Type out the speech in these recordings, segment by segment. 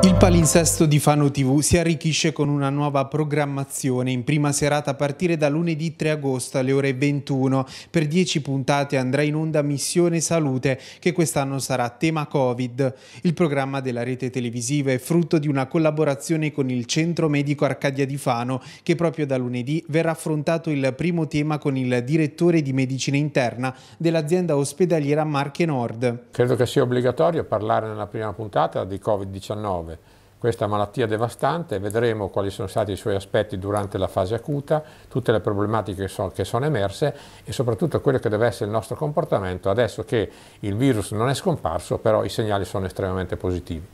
Il palinsesto di Fano TV si arricchisce con una nuova programmazione in prima serata a partire da lunedì 3 agosto alle ore 21. Per 10 puntate andrà in onda Missione Salute che quest'anno sarà tema Covid. Il programma della rete televisiva è frutto di una collaborazione con il Centro Medico Arcadia di Fano che proprio da lunedì verrà affrontato il primo tema con il direttore di medicina interna dell'azienda ospedaliera Marche Nord. Credo che sia obbligatorio parlare nella prima puntata di Covid-19 covid Questa malattia devastante, vedremo quali sono stati i suoi aspetti durante la fase acuta, tutte le problematiche che, so, che sono emerse e soprattutto quello che deve essere il nostro comportamento adesso che il virus non è scomparso, però i segnali sono estremamente positivi.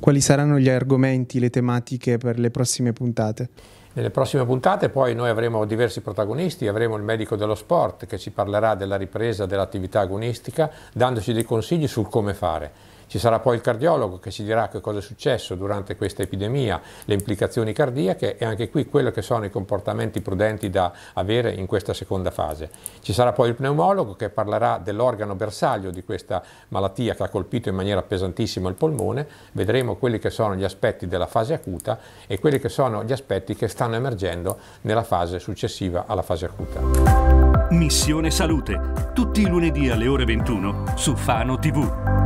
Quali saranno gli argomenti, le tematiche per le prossime puntate? Nelle prossime puntate poi noi avremo diversi protagonisti, avremo il medico dello sport che ci parlerà della ripresa dell'attività agonistica dandoci dei consigli sul come fare. Ci sarà poi il cardiologo che ci dirà che cosa è successo durante questa epidemia, le implicazioni cardiache e anche qui quello che sono i comportamenti prudenti da avere in questa seconda fase. Ci sarà poi il pneumologo che parlerà dell'organo bersaglio di questa malattia che ha colpito in maniera pesantissima il polmone, vedremo quelli che sono gli aspetti della fase acuta e quelli che sono gli aspetti che stanno emergendo nella fase successiva alla fase acuta. Missione Salute, tutti i lunedì alle ore 21 su Fano TV.